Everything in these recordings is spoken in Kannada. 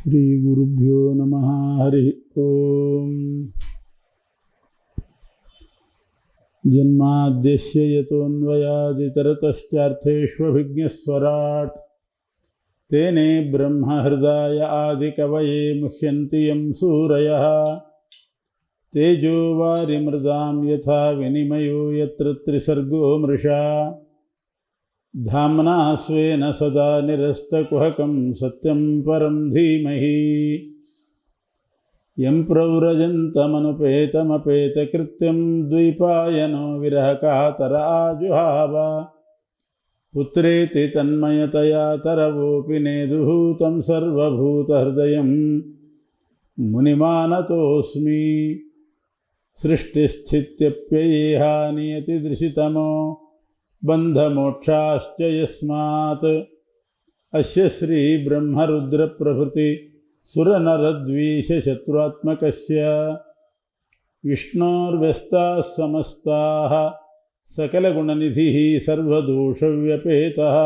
श्रीगुरुभ्यो नमः हरिः ॐ जन्माद्यस्य यतोऽन्वयादितरतश्चार्थेष्वभिज्ञस्वराट् तेने ब्रह्महृदाय आदिकवये मुह्यन्ति यं सूरयः तेजो वारिमृदां यथा विनिमयो यत्र त्रिसर्गो मृषा धाम्नाश्वेन सदा निरस्तकुहकं सत्यम परम धीमह यं प्रव्रजन्तमनुपेतमपेतकृत्यं द्विपायनो विरहकातराजुहाव पुत्रेति तन्मयतया तरवोऽपि नेदुः तं सर्वभूतहृदयं मुनिमानतोऽस्मि सृष्टिस्थित्यप्ययेहा नियतिदृशितमो बन्धमोक्षाश्च यस्मात् अस्य श्रीब्रह्मरुद्रप्रभृति सुरनरद्वीषशत्रुरात्मकस्य विष्णोर्व्यस्ताः समस्ताः सकलगुणनिधिः सर्वदोषव्यपेतः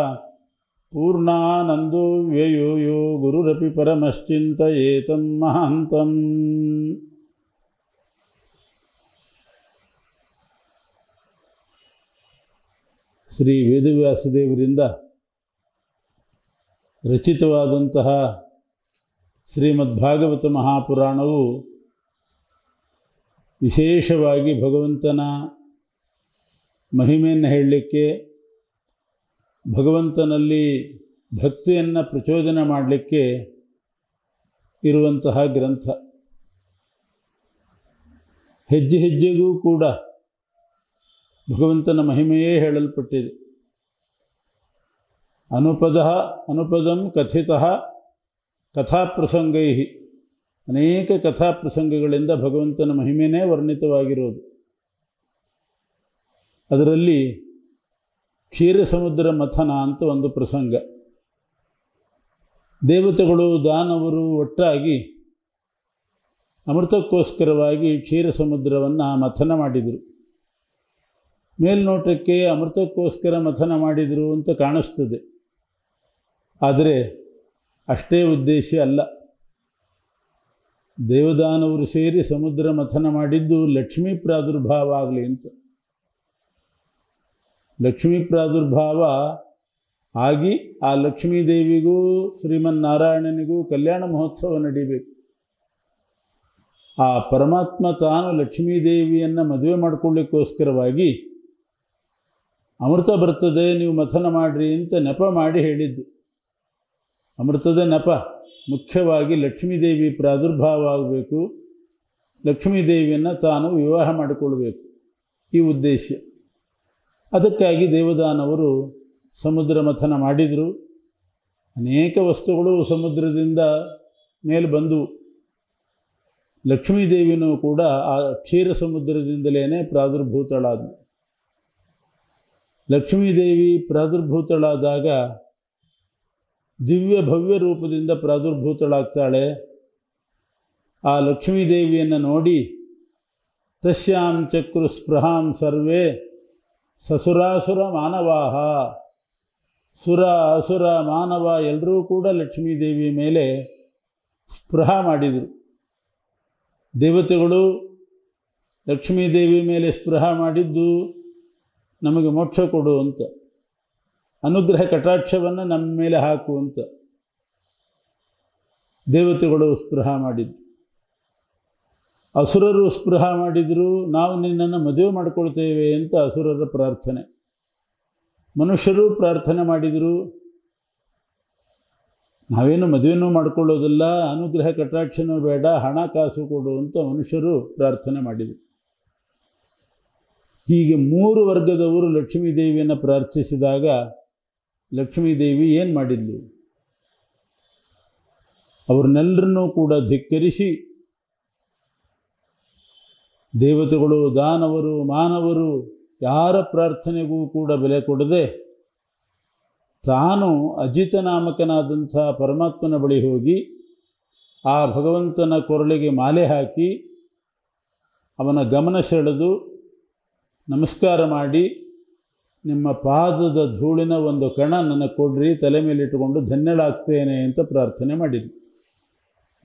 पूर्णानन्दो व्ययो गुरुरपि परमश्चिन्तयेतं महान्तम् ಶ್ರೀ ವೇದವ್ಯಾಸದೇವರಿಂದ ರಚಿತವಾದಂತಹ ಶ್ರೀಮದ್ಭಾಗವತ ಮಹಾಪುರಾಣವು ವಿಶೇಷವಾಗಿ ಭಗವಂತನ ಮಹಿಮೆಯನ್ನು ಹೇಳಲಿಕ್ಕೆ ಭಗವಂತನಲ್ಲಿ ಭಕ್ತಿಯನ್ನು ಪ್ರಚೋದನೆ ಮಾಡಲಿಕ್ಕೆ ಇರುವಂತಹ ಗ್ರಂಥ ಹೆಜ್ಜೆ ಹೆಜ್ಜೆಗೂ ಕೂಡ ಭಗವಂತನ ಮಹಿಮೆಯೇ ಹೇಳಲ್ಪಟ್ಟಿದೆ ಅನುಪದ ಅನುಪದಂ ಕಥಿತ ಕಥಾಪ್ರಸಂಗೈ ಅನೇಕ ಕಥಾಪ್ರಸಂಗಗಳಿಂದ ಭಗವಂತನ ಮಹಿಮೆನೇ ವರ್ಣಿತವಾಗಿರೋದು ಅದರಲ್ಲಿ ಕ್ಷೀರಸಮುದ್ರ ಮಥನ ಅಂತ ಒಂದು ಪ್ರಸಂಗ ದೇವತೆಗಳು ದಾನವರು ಒಟ್ಟಾಗಿ ಅಮೃತಕ್ಕೋಸ್ಕರವಾಗಿ ಕ್ಷೀರಸಮುದ್ರವನ್ನು ಮಥನ ಮಾಡಿದರು ಮೇಲ್ನೋಟಕ್ಕೆ ಅಮೃತಕ್ಕೋಸ್ಕರ ಮಥನ ಮಾಡಿದರು ಅಂತ ಕಾಣಿಸ್ತದೆ ಆದರೆ ಅಷ್ಟೇ ಉದ್ದೇಶ ಅಲ್ಲ ದೇವದಾನವರು ಸೇರಿ ಸಮುದ್ರ ಮಥನ ಮಾಡಿದ್ದು ಲಕ್ಷ್ಮೀ ಪ್ರಾದುರ್ಭಾವ ಆಗಲಿ ಅಂತ ಲಕ್ಷ್ಮೀ ಪ್ರಾದುರ್ಭಾವ ಆಗಿ ಆ ಲಕ್ಷ್ಮೀ ದೇವಿಗೂ ಶ್ರೀಮನ್ನಾರಾಯಣನಿಗೂ ಕಲ್ಯಾಣ ಮಹೋತ್ಸವ ನಡೀಬೇಕು ಆ ಪರಮಾತ್ಮ ತಾನು ದೇವಿಯನ್ನು ಮದುವೆ ಮಾಡಿಕೊಳ್ಳಿಕ್ಕೋಸ್ಕರವಾಗಿ ಅಮೃತ ಬರ್ತದೆ ನೀವು ಮಥನ ಮಾಡಿರಿ ಅಂತ ನೆಪ ಮಾಡಿ ಹೇಳಿದ್ದು ಅಮೃತದ ನೆಪ ಮುಖ್ಯವಾಗಿ ಲಕ್ಷ್ಮೀದೇವಿ ಪ್ರಾದುರ್ಭಾವ ಆಗಬೇಕು ಲಕ್ಷ್ಮೀದೇವಿಯನ್ನು ತಾನು ವಿವಾಹ ಮಾಡಿಕೊಳ್ಬೇಕು ಈ ಉದ್ದೇಶ ಅದಕ್ಕಾಗಿ ದೇವದಾನವರು ಸಮುದ್ರ ಮಥನ ಮಾಡಿದರು ಅನೇಕ ವಸ್ತುಗಳು ಸಮುದ್ರದಿಂದ ಮೇಲೆ ಬಂದವು ಲಕ್ಷ್ಮೀದೇವಿನೂ ಕೂಡ ಆ ಕ್ಷೀರ ಸಮುದ್ರದಿಂದಲೇ ಪ್ರಾದುರ್ಭೂತಳಾದವು ಲಕ್ಷ್ಮೀದೇವಿ ಪ್ರಾದುರ್ಭೂತಳಾದಾಗ ದಿವ್ಯ ಭವ್ಯ ರೂಪದಿಂದ ಪ್ರಾದುರ್ಭೂತಳಾಗ್ತಾಳೆ ಆ ಲಕ್ಷ್ಮೀದೇವಿಯನ್ನು ನೋಡಿ ತಸ್ಯಾಂ ಚಕ್ರು ಸ್ಪೃಹಾಂ ಸರ್ವೇ ಸಸುರಾಸುರ ಮಾನವಾಹ ಸುರ ಅಸುರ ಮಾನವ ಎಲ್ಲರೂ ಕೂಡ ಲಕ್ಷ್ಮೀದೇವಿ ಮೇಲೆ ಸ್ಪೃಹ ಮಾಡಿದರು ದೇವತೆಗಳು ಲಕ್ಷ್ಮೀದೇವಿ ಮೇಲೆ ಸ್ಪೃಹ ಮಾಡಿದ್ದು ನಮಗೆ ಮೋಕ್ಷ ಕೊಡು ಅಂತ ಅನುಗ್ರಹ ಕಟಾಕ್ಷವನ್ನು ನಮ್ಮ ಮೇಲೆ ಹಾಕು ಅಂತ ದೇವತೆಗಳು ಸ್ಪೃಹ ಮಾಡಿದ್ರು ಅಸುರರು ಸ್ಪೃಹ ಮಾಡಿದರು ನಾವು ನಿನ್ನನ್ನು ಮದುವೆ ಮಾಡ್ಕೊಳ್ತೇವೆ ಅಂತ ಅಸುರರ ಪ್ರಾರ್ಥನೆ ಮನುಷ್ಯರು ಪ್ರಾರ್ಥನೆ ಮಾಡಿದರು ನಾವೇನು ಮದುವೆನೂ ಮಾಡ್ಕೊಳ್ಳೋದಿಲ್ಲ ಅನುಗ್ರಹ ಕಟಾಕ್ಷನೂ ಬೇಡ ಕಾಸು ಕೊಡು ಅಂತ ಮನುಷ್ಯರು ಪ್ರಾರ್ಥನೆ ಮಾಡಿದರು ಹೀಗೆ ಮೂರು ವರ್ಗದವರು ಲಕ್ಷ್ಮೀ ದೇವಿಯನ್ನು ಪ್ರಾರ್ಥಿಸಿದಾಗ ಲಕ್ಷ್ಮೀದೇವಿ ದೇವಿ ಏನು ಮಾಡಿದ್ಲು ಅವ್ರನ್ನೆಲ್ಲರನ್ನೂ ಕೂಡ ಧಿಕ್ಕರಿಸಿ ದೇವತೆಗಳು ದಾನವರು ಮಾನವರು ಯಾರ ಪ್ರಾರ್ಥನೆಗೂ ಕೂಡ ಬೆಲೆ ಕೊಡದೆ ತಾನು ಅಜಿತ ನಾಮಕನಾದಂಥ ಪರಮಾತ್ಮನ ಬಳಿ ಹೋಗಿ ಆ ಭಗವಂತನ ಕೊರಳಿಗೆ ಮಾಲೆ ಹಾಕಿ ಅವನ ಗಮನ ಸೆಳೆದು ನಮಸ್ಕಾರ ಮಾಡಿ ನಿಮ್ಮ ಪಾದದ ಧೂಳಿನ ಒಂದು ಕಣ ನನ್ನ ಕೊಡ್ರಿ ತಲೆ ಮೇಲಿಟ್ಟುಕೊಂಡು ಧನ್ಯಳಾಗ್ತೇನೆ ಅಂತ ಪ್ರಾರ್ಥನೆ ಮಾಡಿದ್ವಿ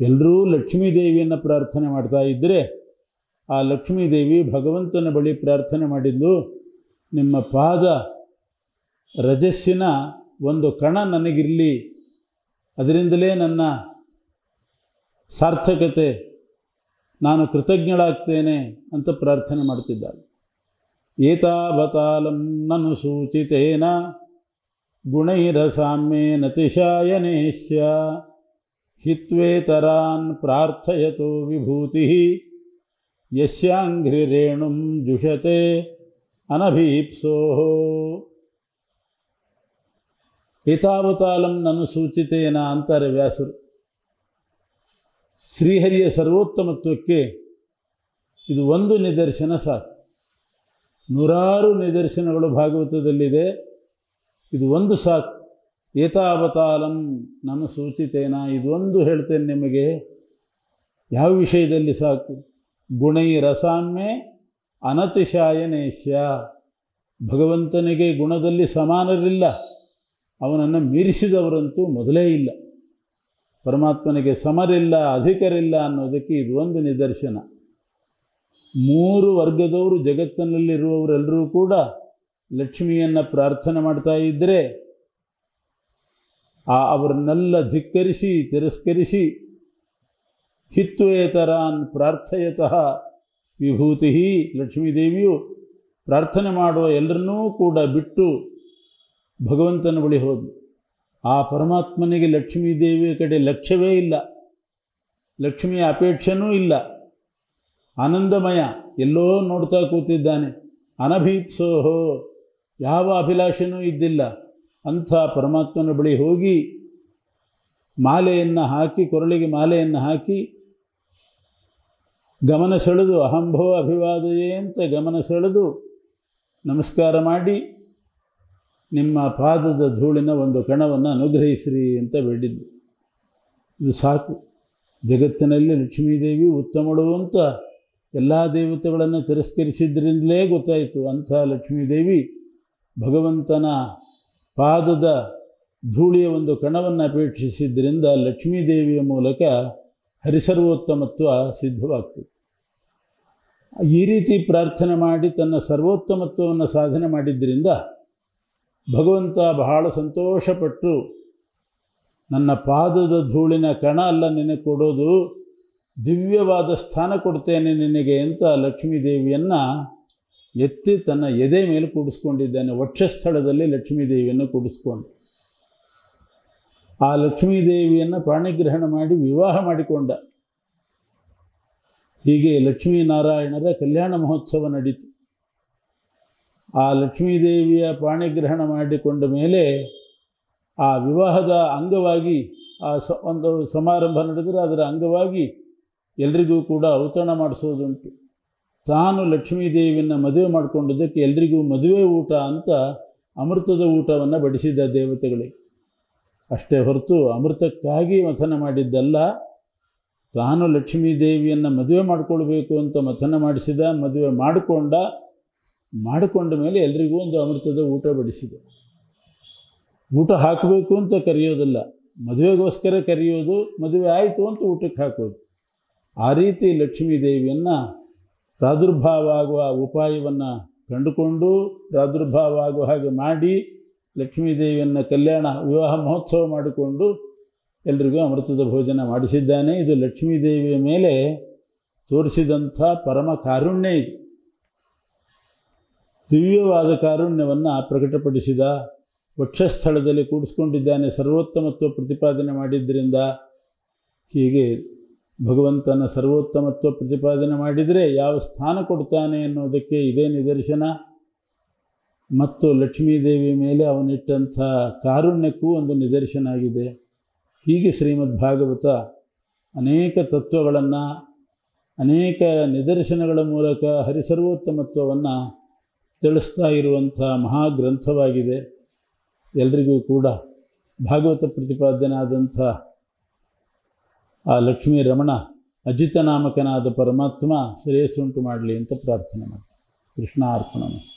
ಎಲ್ಲರೂ ಲಕ್ಷ್ಮೀದೇವಿಯನ್ನು ಪ್ರಾರ್ಥನೆ ಮಾಡ್ತಾ ಇದ್ದರೆ ಆ ಲಕ್ಷ್ಮೀದೇವಿ ಭಗವಂತನ ಬಳಿ ಪ್ರಾರ್ಥನೆ ಮಾಡಿದ್ದು ನಿಮ್ಮ ಪಾದ ರಜಸ್ಸಿನ ಒಂದು ಕಣ ನನಗಿರಲಿ ಅದರಿಂದಲೇ ನನ್ನ ಸಾರ್ಥಕತೆ ನಾನು ಕೃತಜ್ಞಳಾಗ್ತೇನೆ ಅಂತ ಪ್ರಾರ್ಥನೆ ಮಾಡ್ತಿದ್ದಾಳೆ एतावतालं ननु सूचितेन गुणैरसाम्येन तिशायनेस्य हित्वेतरान् प्रार्थयतो विभूतिः यस्याङ्घ्रिरेणुं जुषते अनभीप्सोः ಏತಾವತಾಲಂ ನಾನು ಸೂಚಿತೇನ ಅಂತಾರೆ ವ್ಯಾಸರು ಶ್ರೀಹರಿಯ ಸರ್ವೋತ್ತಮತ್ವಕ್ಕೆ ಇದು ಒಂದು ನಿದರ್ಶನ ನೂರಾರು ನಿದರ್ಶನಗಳು ಭಾಗವತದಲ್ಲಿದೆ ಇದು ಒಂದು ಸಾಕು ಏತಾವತಾಲಂ ನನ್ನ ಸೂಚಿತೇನ ಇದೊಂದು ಹೇಳ್ತೇನೆ ನಿಮಗೆ ಯಾವ ವಿಷಯದಲ್ಲಿ ಸಾಕು ಗುಣೈ ರಸಾಮ್ಯೆ ಅನತಿಶಾಯನೇಶ್ಯ ಭಗವಂತನಿಗೆ ಗುಣದಲ್ಲಿ ಸಮಾನರಿಲ್ಲ ಅವನನ್ನು ಮೀರಿಸಿದವರಂತೂ ಮೊದಲೇ ಇಲ್ಲ ಪರಮಾತ್ಮನಿಗೆ ಸಮರಿಲ್ಲ ಅಧಿಕರಿಲ್ಲ ಅನ್ನೋದಕ್ಕೆ ಇದು ಒಂದು ನಿದರ್ಶನ ಮೂರು ವರ್ಗದವರು ಜಗತ್ತಿನಲ್ಲಿರುವವರೆಲ್ಲರೂ ಕೂಡ ಲಕ್ಷ್ಮಿಯನ್ನು ಪ್ರಾರ್ಥನೆ ಮಾಡ್ತಾ ಇದ್ದರೆ ಆ ಅವರನ್ನೆಲ್ಲ ಧಿಕ್ಕರಿಸಿ ತಿರಸ್ಕರಿಸಿ ಹಿತ್ವೇತರಾನ್ ಪ್ರಾರ್ಥಯತಃ ವಿಭೂತಿ ಲಕ್ಷ್ಮೀದೇವಿಯು ಪ್ರಾರ್ಥನೆ ಮಾಡುವ ಎಲ್ಲರನ್ನೂ ಕೂಡ ಬಿಟ್ಟು ಭಗವಂತನ ಬಳಿ ಹೋದ್ಲು ಆ ಪರಮಾತ್ಮನಿಗೆ ಲಕ್ಷ್ಮೀದೇವಿಯ ಕಡೆ ಲಕ್ಷ್ಯವೇ ಇಲ್ಲ ಲಕ್ಷ್ಮಿಯ ಅಪೇಕ್ಷೆನೂ ಇಲ್ಲ ಆನಂದಮಯ ಎಲ್ಲೋ ನೋಡ್ತಾ ಕೂತಿದ್ದಾನೆ ಅನಭೀಪ್ಸೋಹೋ ಯಾವ ಅಭಿಲಾಷೆನೂ ಇದ್ದಿಲ್ಲ ಅಂಥ ಪರಮಾತ್ಮನ ಬಳಿ ಹೋಗಿ ಮಾಲೆಯನ್ನು ಹಾಕಿ ಕೊರಳಿಗೆ ಮಾಲೆಯನ್ನು ಹಾಕಿ ಗಮನ ಸೆಳೆದು ಅಹಂಭೋ ಅಭಿವಾದಯೇ ಅಂತ ಗಮನ ಸೆಳೆದು ನಮಸ್ಕಾರ ಮಾಡಿ ನಿಮ್ಮ ಪಾದದ ಧೂಳಿನ ಒಂದು ಕಣವನ್ನು ಅನುಗ್ರಹಿಸ್ರಿ ಅಂತ ಬೇಡಿದ್ದು ಇದು ಸಾಕು ಜಗತ್ತಿನಲ್ಲಿ ಲಕ್ಷ್ಮೀದೇವಿ ಉತ್ತಮಳು ಅಂತ ಎಲ್ಲ ದೇವತೆಗಳನ್ನು ತಿರಸ್ಕರಿಸಿದ್ರಿಂದಲೇ ಗೊತ್ತಾಯಿತು ಅಂಥ ಲಕ್ಷ್ಮೀದೇವಿ ಭಗವಂತನ ಪಾದದ ಧೂಳಿಯ ಒಂದು ಕಣವನ್ನು ಅಪೇಕ್ಷಿಸಿದ್ದರಿಂದ ದೇವಿಯ ಮೂಲಕ ಹರಿಸರ್ವೋತ್ತಮತ್ವ ಸಿದ್ಧವಾಗ್ತದೆ ಈ ರೀತಿ ಪ್ರಾರ್ಥನೆ ಮಾಡಿ ತನ್ನ ಸರ್ವೋತ್ತಮತ್ವವನ್ನು ಸಾಧನೆ ಮಾಡಿದ್ದರಿಂದ ಭಗವಂತ ಬಹಳ ಸಂತೋಷಪಟ್ಟು ನನ್ನ ಪಾದದ ಧೂಳಿನ ಕಣ ಅಲ್ಲ ಕೊಡೋದು ದಿವ್ಯವಾದ ಸ್ಥಾನ ಕೊಡ್ತೇನೆ ನಿನಗೆ ಅಂತ ಲಕ್ಷ್ಮೀದೇವಿಯನ್ನು ಎತ್ತಿ ತನ್ನ ಎದೆ ಮೇಲೆ ಕೂಡಿಸ್ಕೊಂಡಿದ್ದಾನೆ ವಕ್ಷಸ್ಥಳದಲ್ಲಿ ಲಕ್ಷ್ಮೀದೇವಿಯನ್ನು ಕೂಡಿಸ್ಕೊಂಡು ಆ ಲಕ್ಷ್ಮೀದೇವಿಯನ್ನು ಪ್ರಾಣಿಗ್ರಹಣ ಮಾಡಿ ವಿವಾಹ ಮಾಡಿಕೊಂಡ ಹೀಗೆ ಲಕ್ಷ್ಮೀನಾರಾಯಣರ ಕಲ್ಯಾಣ ಮಹೋತ್ಸವ ನಡೀತು ಆ ಲಕ್ಷ್ಮೀದೇವಿಯ ಪಾಣಿಗ್ರಹಣ ಮಾಡಿಕೊಂಡ ಮೇಲೆ ಆ ವಿವಾಹದ ಅಂಗವಾಗಿ ಆ ಸ ಒಂದು ಸಮಾರಂಭ ನಡೆದರೆ ಅದರ ಅಂಗವಾಗಿ ಎಲ್ರಿಗೂ ಕೂಡ ಔತಣ ಮಾಡಿಸೋದುಂಟು ತಾನು ದೇವಿಯನ್ನು ಮದುವೆ ಮಾಡ್ಕೊಂಡಿದ್ದಕ್ಕೆ ಎಲ್ರಿಗೂ ಮದುವೆ ಊಟ ಅಂತ ಅಮೃತದ ಊಟವನ್ನು ಬಡಿಸಿದ ದೇವತೆಗಳಿಗೆ ಅಷ್ಟೇ ಹೊರತು ಅಮೃತಕ್ಕಾಗಿ ಮಥನ ಮಾಡಿದ್ದಲ್ಲ ತಾನು ದೇವಿಯನ್ನು ಮದುವೆ ಮಾಡಿಕೊಳ್ಬೇಕು ಅಂತ ಮಥನ ಮಾಡಿಸಿದ ಮದುವೆ ಮಾಡಿಕೊಂಡ ಮಾಡಿಕೊಂಡ ಮೇಲೆ ಎಲ್ರಿಗೂ ಒಂದು ಅಮೃತದ ಊಟ ಬಡಿಸಿದ ಊಟ ಹಾಕಬೇಕು ಅಂತ ಕರೆಯೋದಲ್ಲ ಮದುವೆಗೋಸ್ಕರ ಕರೆಯೋದು ಮದುವೆ ಆಯಿತು ಅಂತ ಊಟಕ್ಕೆ ಹಾಕೋದು ಆ ರೀತಿ ಲಕ್ಷ್ಮೀ ದೇವಿಯನ್ನು ಪ್ರಾದುರ್ಭಾವ ಆಗುವ ಉಪಾಯವನ್ನು ಕಂಡುಕೊಂಡು ಪ್ರಾದುರ್ಭಾವ ಆಗುವ ಹಾಗೆ ಮಾಡಿ ಲಕ್ಷ್ಮೀ ದೇವಿಯನ್ನು ಕಲ್ಯಾಣ ವಿವಾಹ ಮಹೋತ್ಸವ ಮಾಡಿಕೊಂಡು ಎಲ್ರಿಗೂ ಅಮೃತದ ಭೋಜನ ಮಾಡಿಸಿದ್ದಾನೆ ಇದು ಲಕ್ಷ್ಮೀ ದೇವಿಯ ಮೇಲೆ ತೋರಿಸಿದಂಥ ಪರಮ ಕಾರುಣ್ಯ ಇದು ದಿವ್ಯವಾದ ಕಾರುಣ್ಯವನ್ನು ಪ್ರಕಟಪಡಿಸಿದ ವಕ್ಷಸ್ಥಳದಲ್ಲಿ ಕೂಡಿಸ್ಕೊಂಡಿದ್ದಾನೆ ಸರ್ವೋತ್ತಮತ್ವ ಪ್ರತಿಪಾದನೆ ಮಾಡಿದ್ದರಿಂದ ಹೀಗೆ ಭಗವಂತನ ಸರ್ವೋತ್ತಮತ್ವ ಪ್ರತಿಪಾದನೆ ಮಾಡಿದರೆ ಯಾವ ಸ್ಥಾನ ಕೊಡ್ತಾನೆ ಅನ್ನೋದಕ್ಕೆ ಇದೇ ನಿದರ್ಶನ ಮತ್ತು ಲಕ್ಷ್ಮೀದೇವಿ ಮೇಲೆ ಅವನಿಟ್ಟಂಥ ಕಾರುಣ್ಯಕ್ಕೂ ಒಂದು ನಿದರ್ಶನ ಆಗಿದೆ ಹೀಗೆ ಶ್ರೀಮದ್ ಭಾಗವತ ಅನೇಕ ತತ್ವಗಳನ್ನು ಅನೇಕ ನಿದರ್ಶನಗಳ ಮೂಲಕ ಹರಿಸರ್ವೋತ್ತಮತ್ವವನ್ನು ತಿಳಿಸ್ತಾ ಇರುವಂಥ ಮಹಾಗ್ರಂಥವಾಗಿದೆ ಎಲ್ರಿಗೂ ಕೂಡ ಭಾಗವತ ಪ್ರತಿಪಾದನೆ ಆದಂಥ ಆ ಲಕ್ಷ್ಮೀ ರಮಣ ಅಜಿತ ನಾಮಕನಾದ ಪರಮಾತ್ಮ ಶ್ರೇಯಸ್ಸುಂಟು ಮಾಡಲಿ ಅಂತ ಪ್ರಾರ್ಥನೆ ಮಾಡ್ತಾರೆ ಕೃಷ್ಣ